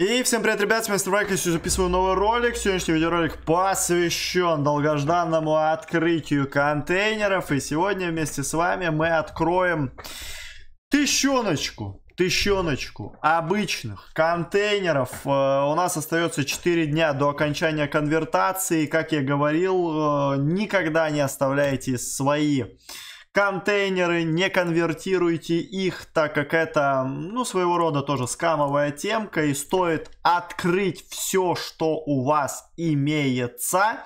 И всем привет, ребят, с вами Страйк, я сегодня записываю новый ролик. Сегодняшний видеоролик посвящен долгожданному открытию контейнеров. И сегодня вместе с вами мы откроем тыщеночку, тыщеночку обычных контейнеров. Э, у нас остается 4 дня до окончания конвертации. Как я говорил, э, никогда не оставляйте свои Контейнеры, не конвертируйте их, так как это, ну, своего рода тоже скамовая темка, и стоит открыть все, что у вас имеется.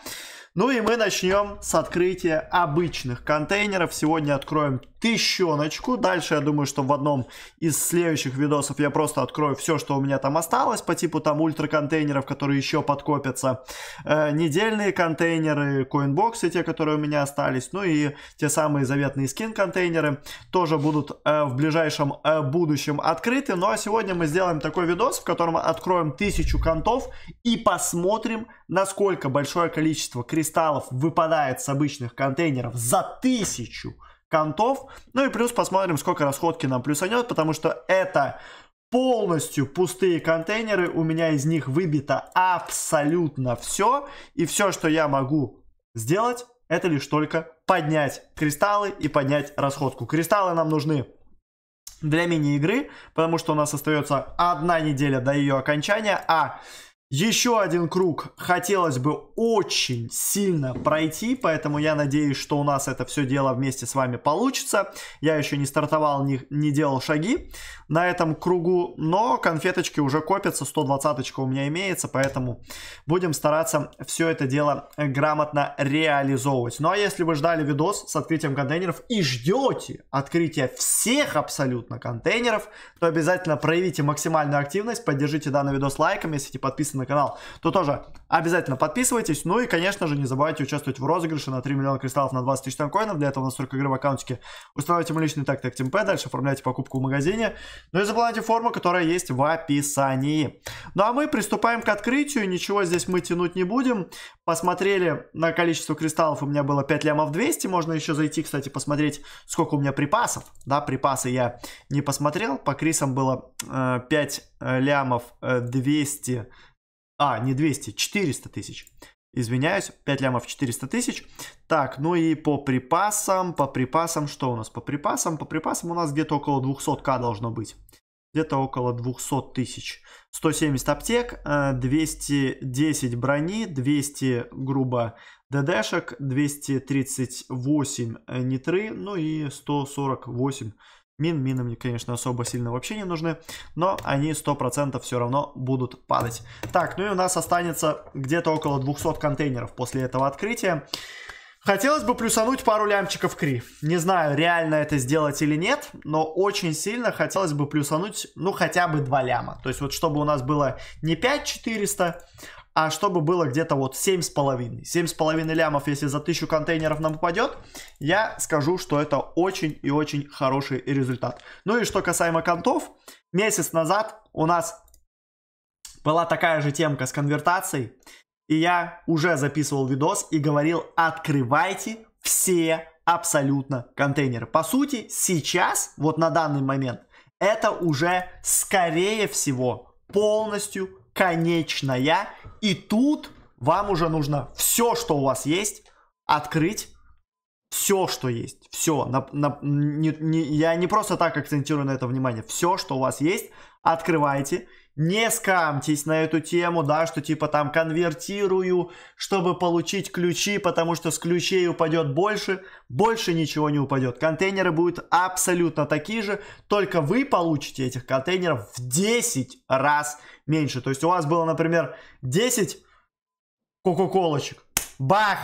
Ну и мы начнем с открытия обычных контейнеров. Сегодня откроем тысячоночку. Дальше, я думаю, что в одном из следующих видосов я просто открою все, что у меня там осталось, по типу там ультраконтейнеров, которые еще подкопятся, э, недельные контейнеры, коинбоксы, те, которые у меня остались, ну и те самые заветные скин-контейнеры тоже будут э, в ближайшем э, будущем открыты. Ну а сегодня мы сделаем такой видос, в котором откроем тысячу контов и посмотрим, насколько большое количество кристаллов выпадает с обычных контейнеров за тысячу контов. Ну и плюс посмотрим, сколько расходки нам плюсанет, потому что это полностью пустые контейнеры. У меня из них выбито абсолютно все. И все, что я могу сделать, это лишь только поднять кристаллы и поднять расходку. Кристаллы нам нужны для мини-игры, потому что у нас остается одна неделя до ее окончания, а еще один круг хотелось бы очень сильно пройти, поэтому я надеюсь, что у нас это все дело вместе с вами получится. Я еще не стартовал, не, не делал шаги на этом кругу, но конфеточки уже копятся, 120 у меня имеется, поэтому будем стараться все это дело грамотно реализовывать. Ну а если вы ждали видос с открытием контейнеров и ждете открытия всех абсолютно контейнеров, то обязательно проявите максимальную активность, поддержите данный видос лайком, если не подписаны на канал, то тоже обязательно подписывайтесь. Ну и, конечно же, не забывайте участвовать в розыгрыше на 3 миллиона кристаллов на 20 тысяч танкоинов. Для этого у нас только игры в аккаунтике. Установите мой личный тактик ТМП, дальше оформляйте покупку в магазине. Ну и заполняйте форму, которая есть в описании. Ну а мы приступаем к открытию. Ничего здесь мы тянуть не будем. Посмотрели на количество кристаллов. У меня было 5 лямов 200. Можно еще зайти, кстати, посмотреть, сколько у меня припасов. Да, припасы я не посмотрел. По крисам было э, 5 э, лямов 200 э, а, не 200, 400 тысяч. Извиняюсь, 5 лямов 400 тысяч. Так, ну и по припасам, по припасам, что у нас по припасам? По припасам у нас где-то около 200к должно быть. Где-то около 200 тысяч. 170 аптек, 210 э, брони, 200, грубо, ДДшек, 238 э, нитры, ну и 148 Мин, мины мне, конечно, особо сильно вообще не нужны, но они 100% все равно будут падать. Так, ну и у нас останется где-то около 200 контейнеров после этого открытия. Хотелось бы плюсануть пару лямчиков кри. Не знаю, реально это сделать или нет, но очень сильно хотелось бы плюсануть, ну, хотя бы 2 ляма. То есть вот чтобы у нас было не 5400, а чтобы было где-то вот 7,5. 7,5 лямов, если за 1000 контейнеров нам попадет, я скажу, что это очень и очень хороший результат. Ну и что касаемо контов, месяц назад у нас была такая же темка с конвертацией, и я уже записывал видос и говорил, открывайте все абсолютно контейнеры. По сути, сейчас, вот на данный момент, это уже, скорее всего, полностью конечная и тут вам уже нужно все, что у вас есть, открыть все, что есть, все, на, на, не, не, я не просто так акцентирую на это внимание, все, что у вас есть, открывайте, не скамтесь на эту тему, да, что типа там конвертирую, чтобы получить ключи, потому что с ключей упадет больше, больше ничего не упадет, контейнеры будут абсолютно такие же, только вы получите этих контейнеров в 10 раз меньше. То есть у вас было, например, 10 кока-колочек. Бах!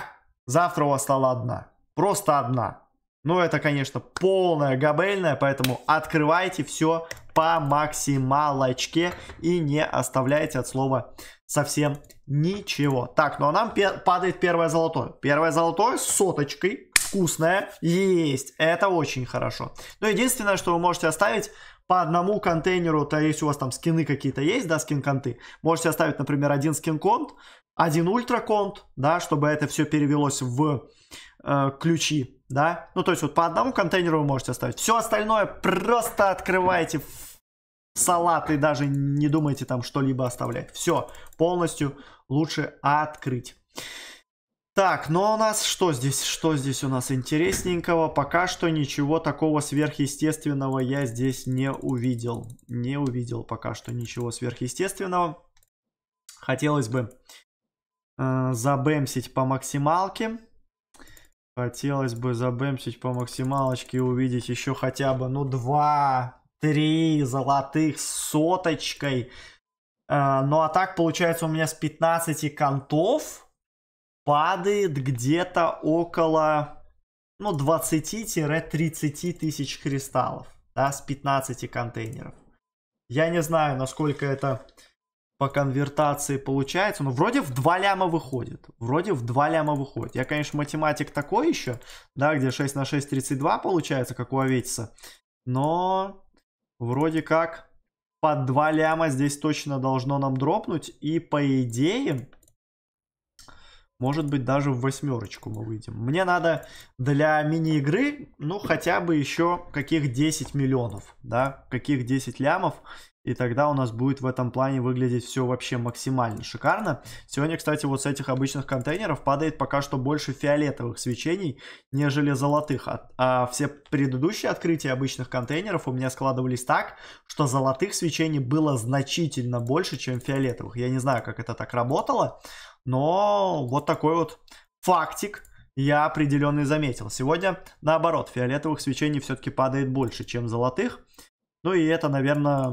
Завтра у вас стала одна. Просто одна. Но ну, это, конечно, полная габельная, поэтому открывайте все по максималочке и не оставляйте от слова совсем ничего. Так, ну а нам пер падает первое золотое. Первое золотое с соточкой. Вкусное. Есть. Это очень хорошо. Но ну, единственное, что вы можете оставить по одному контейнеру, то есть у вас там скины какие-то есть, да, скин-конты, можете оставить, например, один скин-конт, один ультра-конт, да, чтобы это все перевелось в э, ключи, да. Ну, то есть вот по одному контейнеру вы можете оставить. Все остальное просто открываете в салат и даже не думайте там что-либо оставлять. Все полностью лучше открыть. Так, ну а у нас что здесь? Что здесь у нас интересненького? Пока что ничего такого сверхъестественного я здесь не увидел. Не увидел пока что ничего сверхъестественного. Хотелось бы э, забэмсить по максималке. Хотелось бы забэмсить по максималочке и увидеть еще хотя бы, ну, два, три золотых соточкой. Э, ну а так, получается, у меня с 15 контов падает где-то около ну, 20-30 тысяч кристаллов да, с 15 контейнеров. Я не знаю, насколько это по конвертации получается, но вроде в 2 ляма выходит. Вроде в 2 ляма выходит. Я, конечно, математик такой еще, да, где 6 на 6 32 получается, как у овечца. Но вроде как под 2 ляма здесь точно должно нам дропнуть. И по идее, может быть, даже в восьмерочку мы выйдем. Мне надо для мини-игры, ну, хотя бы еще каких 10 миллионов, да, каких 10 лямов и тогда у нас будет в этом плане выглядеть все вообще максимально шикарно. Сегодня, кстати, вот с этих обычных контейнеров падает пока что больше фиолетовых свечений, нежели золотых. А, а все предыдущие открытия обычных контейнеров у меня складывались так, что золотых свечений было значительно больше, чем фиолетовых. Я не знаю, как это так работало, но вот такой вот фактик я определенный заметил. Сегодня, наоборот, фиолетовых свечений все-таки падает больше, чем золотых. Ну и это, наверное,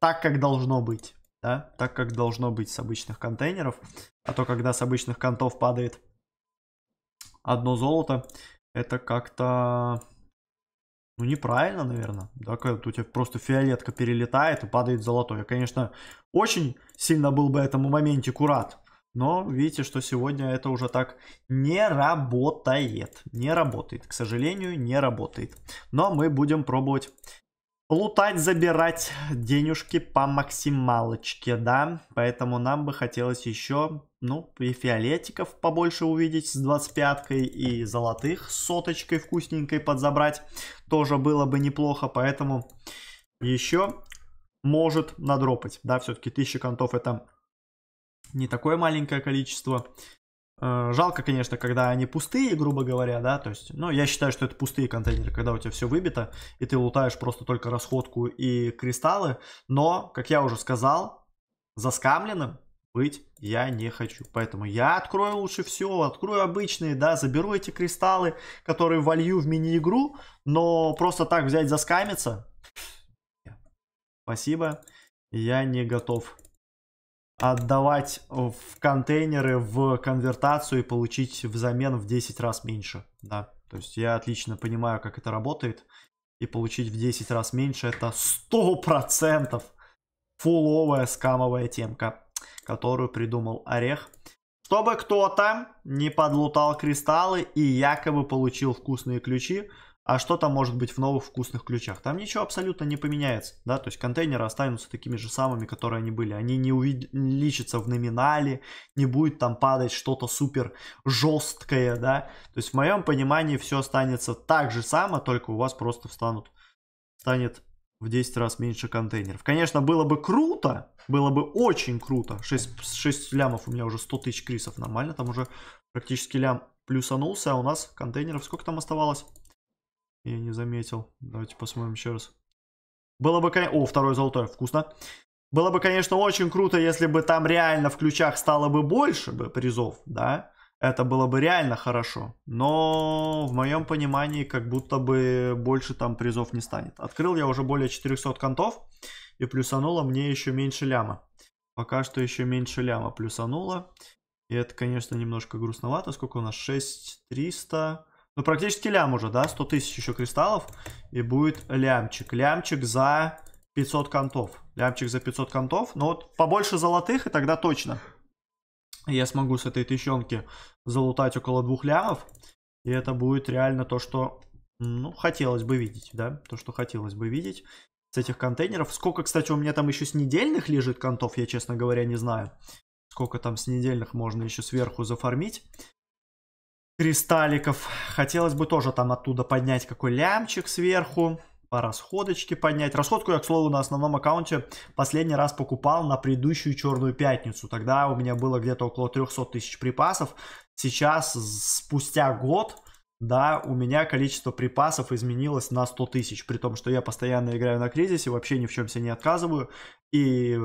так, как должно быть. Да? Так, как должно быть с обычных контейнеров. А то, когда с обычных контов падает одно золото, это как-то... Ну, неправильно, наверное. Да, когда у тебя просто фиолетка перелетает и падает золотой. Я, конечно, очень сильно был бы этому моменте курат. Но видите, что сегодня это уже так не работает. Не работает, к сожалению, не работает. Но мы будем пробовать лутать, забирать денежки по максималочке, да. Поэтому нам бы хотелось еще, ну, и фиолетиков побольше увидеть с 25-кой, и золотых соточкой вкусненькой подзабрать. Тоже было бы неплохо, поэтому еще может надропать. Да, все-таки 1000 контов это не такое маленькое количество. Э, жалко, конечно, когда они пустые, грубо говоря, да, то есть, ну, я считаю, что это пустые контейнеры, когда у тебя все выбито, и ты лутаешь просто только расходку и кристаллы, но, как я уже сказал, заскамленным быть я не хочу. Поэтому я открою лучше все, открою обычные, да, заберу эти кристаллы, которые волью в мини-игру, но просто так взять заскамиться, спасибо, я не готов отдавать в контейнеры, в конвертацию и получить взамен в 10 раз меньше. Да, то есть я отлично понимаю, как это работает. И получить в 10 раз меньше это 100% фуловая скамовая темка, которую придумал Орех. Чтобы кто-то не подлутал кристаллы и якобы получил вкусные ключи, а что там может быть в новых вкусных ключах? Там ничего абсолютно не поменяется, да, то есть контейнеры останутся такими же самыми, которые они были. Они не увеличатся в номинале, не будет там падать что-то супер жесткое, да. То есть в моем понимании все останется так же само, только у вас просто встанут, станет в 10 раз меньше контейнеров. Конечно, было бы круто, было бы очень круто. 6, 6 лямов у меня уже 100 тысяч крисов, нормально, там уже практически лям плюсанулся, а у нас контейнеров сколько там оставалось? Я не заметил. Давайте посмотрим еще раз. Было бы, конечно... О, второе золотое. Вкусно. Было бы, конечно, очень круто, если бы там реально в ключах стало бы больше бы призов, да? Это было бы реально хорошо. Но в моем понимании, как будто бы больше там призов не станет. Открыл я уже более 400 контов. И плюсануло мне еще меньше ляма. Пока что еще меньше ляма плюсануло. И это, конечно, немножко грустновато. Сколько у нас? 6300. Ну, практически лям уже, да? 100 тысяч еще кристаллов. И будет лямчик. Лямчик за 500 контов. Лямчик за 500 контов. Но вот побольше золотых, и тогда точно. Я смогу с этой тыщенки залутать около двух лямов. И это будет реально то, что ну, хотелось бы видеть, да, то, что хотелось бы видеть с этих контейнеров. Сколько, кстати, у меня там еще с недельных лежит контов, я, честно говоря, не знаю. Сколько там с недельных можно еще сверху зафармить кристалликов. Хотелось бы тоже там оттуда поднять какой лямчик сверху. По расходочке поднять. Расходку я, к слову, на основном аккаунте последний раз покупал на предыдущую Черную Пятницу. Тогда у меня было где-то около 300 тысяч припасов. Сейчас, спустя год, да, у меня количество припасов изменилось на 100 тысяч, при том, что я постоянно играю на кризисе, вообще ни в чем себе не отказываю, и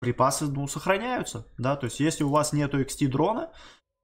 припасы, ну, сохраняются, да, то есть если у вас нету XT дрона,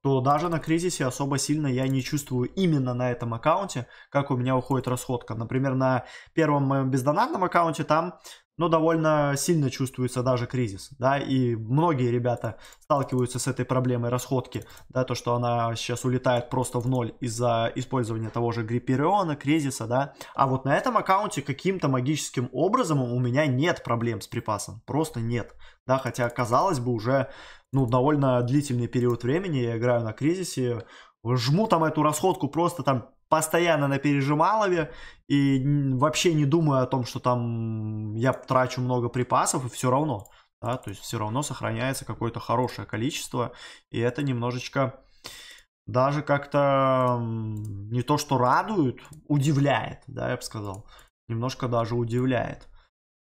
то даже на кризисе особо сильно я не чувствую именно на этом аккаунте, как у меня уходит расходка. Например, на первом моем бездонатном аккаунте там но довольно сильно чувствуется даже кризис, да, и многие ребята сталкиваются с этой проблемой расходки, да, то, что она сейчас улетает просто в ноль из-за использования того же грипериона, кризиса, да, а вот на этом аккаунте каким-то магическим образом у меня нет проблем с припасом, просто нет, да, хотя, казалось бы, уже, ну, довольно длительный период времени я играю на кризисе, жму там эту расходку просто там постоянно на пережималове и вообще не думаю о том, что там я трачу много припасов, и все равно, да, то есть все равно сохраняется какое-то хорошее количество, и это немножечко даже как-то не то что радует, удивляет, да, я бы сказал, немножко даже удивляет.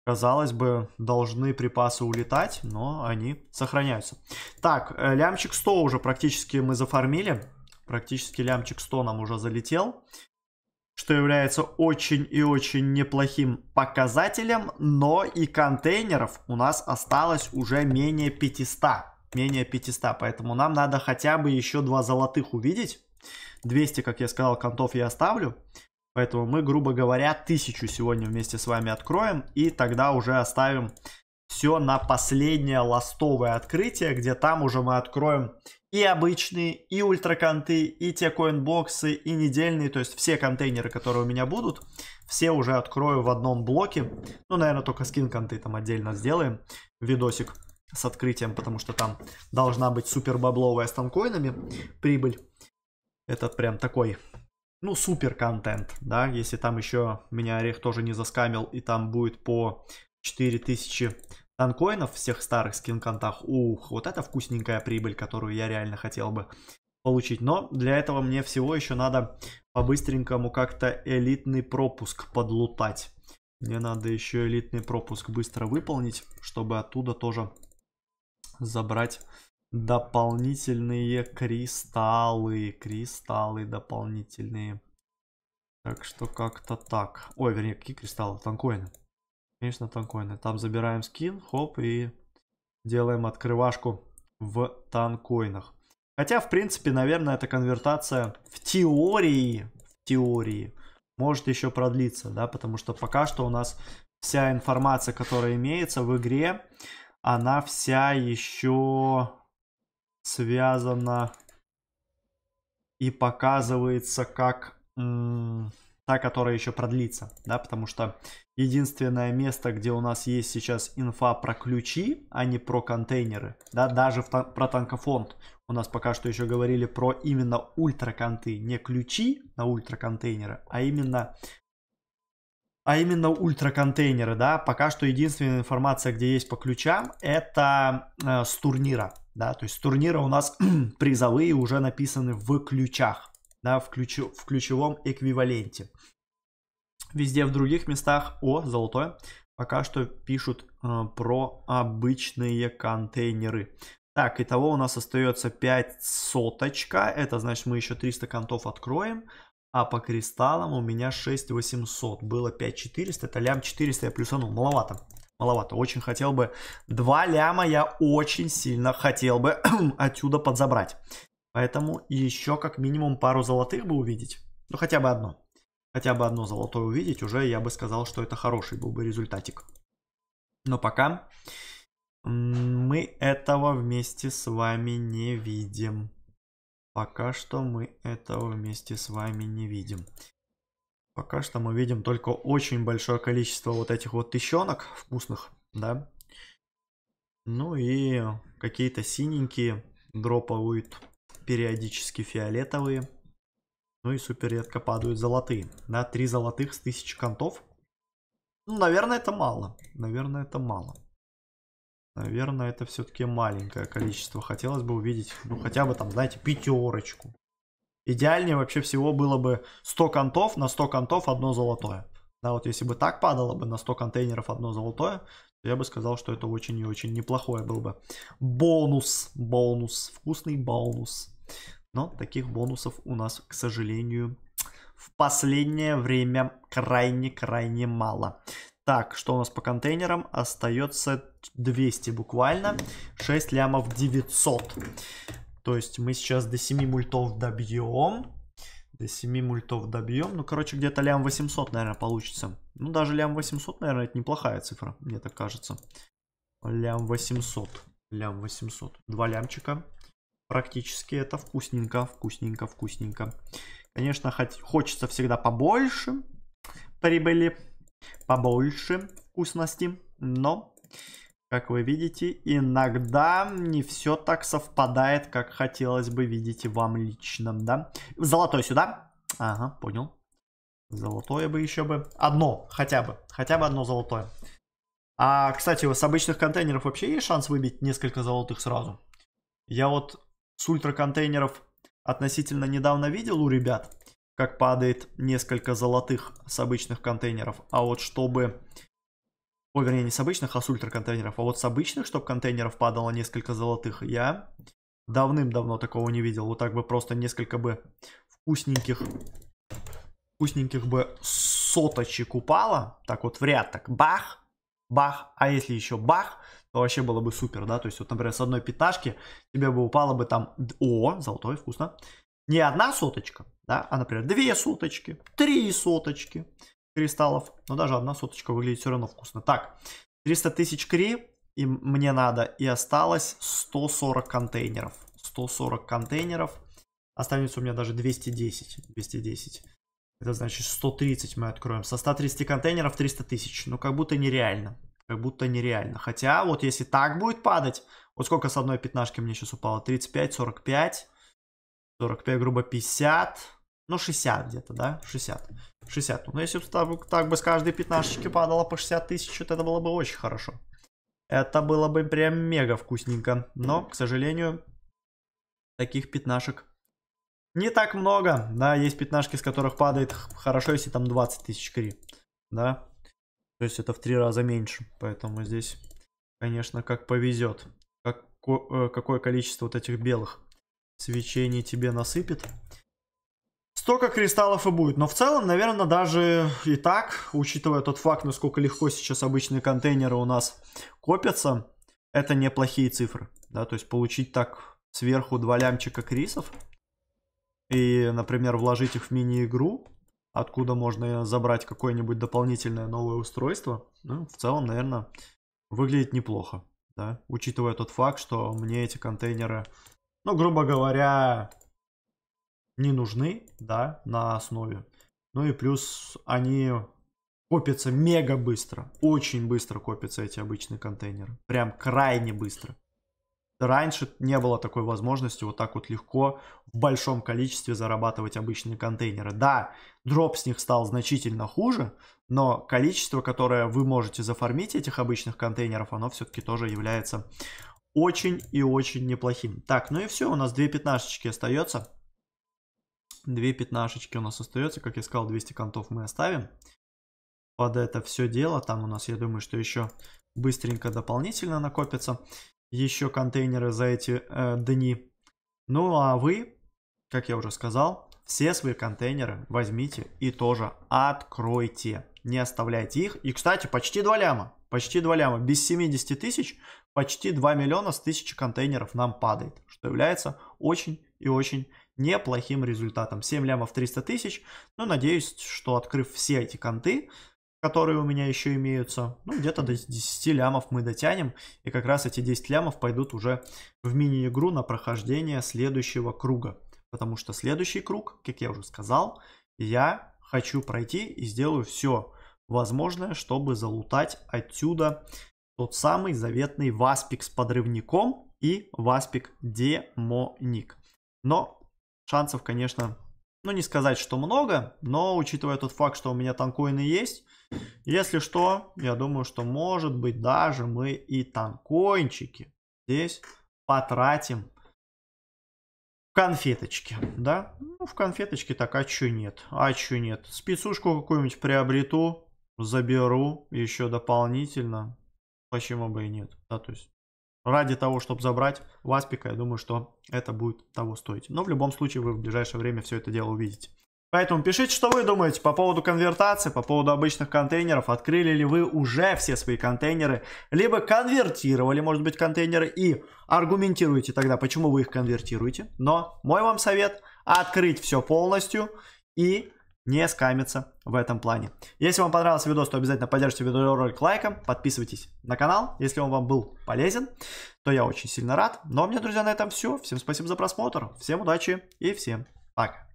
Казалось бы, должны припасы улетать, но они сохраняются. Так, э, лямчик 100 уже практически мы зафармили практически лямчик 100 нам уже залетел, что является очень и очень неплохим показателем, но и контейнеров у нас осталось уже менее 500, менее 500, поэтому нам надо хотя бы еще два золотых увидеть, 200, как я сказал, контов я оставлю, поэтому мы, грубо говоря, тысячу сегодня вместе с вами откроем, и тогда уже оставим все на последнее ластовое открытие, где там уже мы откроем и обычные, и ультраконты, и те коинбоксы, и недельные, то есть все контейнеры, которые у меня будут, все уже открою в одном блоке. Ну, наверное, только скин-конты там отдельно сделаем, видосик с открытием, потому что там должна быть супер бабловая с танкоинами прибыль. Это прям такой, ну, супер контент, да, если там еще меня Орех тоже не заскамил, и там будет по 4000 танкоинов всех старых скинконтах. Ух, вот это вкусненькая прибыль, которую я реально хотел бы получить. Но для этого мне всего еще надо по-быстренькому как-то элитный пропуск подлутать. Мне надо еще элитный пропуск быстро выполнить, чтобы оттуда тоже забрать дополнительные кристаллы. Кристаллы дополнительные. Так что как-то так. Ой, вернее, какие кристаллы? Танкоины. Конечно, танкоины. Там забираем скин, хоп, и делаем открывашку в танкоинах. Хотя, в принципе, наверное, эта конвертация в теории, в теории, может еще продлиться, да, потому что пока что у нас вся информация, которая имеется в игре, она вся еще связана и показывается как та, которая еще продлится, да, потому что единственное место, где у нас есть сейчас инфа про ключи, а не про контейнеры. Да, даже в, про танкофонд. У нас пока что еще говорили про именно ультраконты. Не ключи на ультраконтейнеры, а именно... А именно ультраконтейнеры, да, пока что единственная информация, где есть по ключам, это э, с турнира, да, то есть с турнира у нас призовые уже написаны в ключах, да, в, ключ, в ключевом эквиваленте. Везде в других местах, о, золотое, пока что пишут э, про обычные контейнеры. Так, итого у нас остается 5 соточка, это значит мы еще 300 контов откроем, а по кристаллам у меня 6800, было 5400, это лям 400 я плюсанул, маловато, маловато, очень хотел бы, два ляма я очень сильно хотел бы отсюда подзабрать, поэтому еще как минимум пару золотых бы увидеть, ну хотя бы одно хотя бы одно золотое увидеть, уже я бы сказал, что это хороший был бы результатик. Но пока мы этого вместе с вами не видим. Пока что мы этого вместе с вами не видим. Пока что мы видим только очень большое количество вот этих вот тыщенок вкусных, да. Ну и какие-то синенькие дропают периодически фиолетовые. Ну и супер редко падают золотые. Да, три золотых с тысяч контов. Ну, наверное, это мало. Наверное, это мало. Наверное, это все-таки маленькое количество. Хотелось бы увидеть, ну, хотя бы там, знаете, пятерочку. Идеальнее вообще всего было бы 100 контов, на 100 контов одно золотое. Да, вот если бы так падало бы на 100 контейнеров одно золотое, то я бы сказал, что это очень и очень неплохое был бы. Бонус, бонус, вкусный бонус. Но таких бонусов у нас, к сожалению, в последнее время крайне-крайне мало. Так, что у нас по контейнерам? Остается 200 буквально. 6 лямов 900. То есть мы сейчас до 7 мультов добьем. До 7 мультов добьем. Ну, короче, где-то лям 800, наверное, получится. Ну, даже лям 800, наверное, это неплохая цифра, мне так кажется. Лям 800. Лям 800. Два лямчика практически. Это вкусненько, вкусненько, вкусненько. Конечно, хоть, хочется всегда побольше прибыли, побольше вкусности, но, как вы видите, иногда не все так совпадает, как хотелось бы видеть вам лично, да? Золотой сюда. Ага, понял. Золотое бы еще бы. Одно, хотя бы. Хотя бы одно золотое. А, кстати, с обычных контейнеров вообще есть шанс выбить несколько золотых сразу? Я вот с ультраконтейнеров относительно недавно видел у ребят, как падает несколько золотых с обычных контейнеров. А вот чтобы... Ой, вернее, не с обычных, а с ультраконтейнеров. А вот с обычных, чтобы контейнеров падало несколько золотых, я давным-давно такого не видел. Вот так бы просто несколько бы вкусненьких... Вкусненьких бы соточек упало. Так вот в ряд, так бах, бах. А если еще бах, то вообще было бы супер, да, то есть вот, например, с одной пяташки тебе бы упало бы там, о, золотой, вкусно, не одна соточка, да, а, например, две соточки, три соточки кристаллов, но даже одна соточка выглядит все равно вкусно. Так, 300 тысяч кри, и мне надо, и осталось 140 контейнеров, 140 контейнеров, останется у меня даже 210, 210. Это значит 130 мы откроем. Со 130 контейнеров 300 тысяч. Ну, как будто нереально как будто нереально. Хотя вот если так будет падать, вот сколько с одной пятнашки мне сейчас упало? 35, 45, 45, грубо 50, ну 60 где-то, да? 60. 60. Ну если бы так, так бы с каждой пятнашечки падало по 60 тысяч, что-то это было бы очень хорошо. Это было бы прям мега вкусненько. Но, к сожалению, таких пятнашек не так много. Да, есть пятнашки, с которых падает хорошо, если там 20 тысяч кри. Да, то есть это в три раза меньше. Поэтому здесь, конечно, как повезет. Как, э, какое количество вот этих белых свечений тебе насыпет. Столько кристаллов и будет. Но в целом, наверное, даже и так, учитывая тот факт, насколько легко сейчас обычные контейнеры у нас копятся, это неплохие цифры. Да? То есть получить так сверху два лямчика крисов и, например, вложить их в мини-игру, откуда можно забрать какое-нибудь дополнительное новое устройство, ну, в целом, наверное, выглядит неплохо, да, учитывая тот факт, что мне эти контейнеры, ну, грубо говоря, не нужны, да, на основе. Ну и плюс они копятся мега быстро, очень быстро копятся эти обычные контейнеры, прям крайне быстро. Раньше не было такой возможности вот так вот легко в большом количестве зарабатывать обычные контейнеры. Да, дроп с них стал значительно хуже, но количество, которое вы можете зафармить этих обычных контейнеров, оно все-таки тоже является очень и очень неплохим. Так, ну и все, у нас две пятнашечки остается. Две пятнашечки у нас остается, как я сказал, 200 контов мы оставим. Под это все дело, там у нас, я думаю, что еще быстренько дополнительно накопится еще контейнеры за эти э, дни. Ну а вы, как я уже сказал, все свои контейнеры возьмите и тоже откройте. Не оставляйте их. И, кстати, почти 2 ляма. Почти 2 ляма. Без 70 тысяч почти 2 миллиона с тысячи контейнеров нам падает. Что является очень и очень неплохим результатом. 7 лямов 300 тысяч. ну, надеюсь, что открыв все эти конты, которые у меня еще имеются. Ну, где-то до 10 лямов мы дотянем, и как раз эти 10 лямов пойдут уже в мини-игру на прохождение следующего круга. Потому что следующий круг, как я уже сказал, я хочу пройти и сделаю все возможное, чтобы залутать отсюда тот самый заветный Васпик с подрывником и Васпик Демоник. Но шансов, конечно, ну не сказать, что много, но учитывая тот факт, что у меня танкоины есть, если что, я думаю, что может быть даже мы и танкончики здесь потратим конфеточки, да? Ну, в конфеточки так, а чё нет? А чё нет? Спецушку какую-нибудь приобрету, заберу еще дополнительно. Почему бы и нет? Да, то есть ради того, чтобы забрать Васпика, я думаю, что это будет того стоить. Но в любом случае вы в ближайшее время все это дело увидите. Поэтому пишите, что вы думаете по поводу конвертации, по поводу обычных контейнеров. Открыли ли вы уже все свои контейнеры, либо конвертировали, может быть, контейнеры и аргументируйте тогда, почему вы их конвертируете. Но мой вам совет – открыть все полностью и не скамиться в этом плане. Если вам понравился видос, то обязательно поддержите видеоролик лайком, подписывайтесь на канал, если он вам был полезен, то я очень сильно рад. Ну а мне, друзья, на этом все. Всем спасибо за просмотр, всем удачи и всем пока.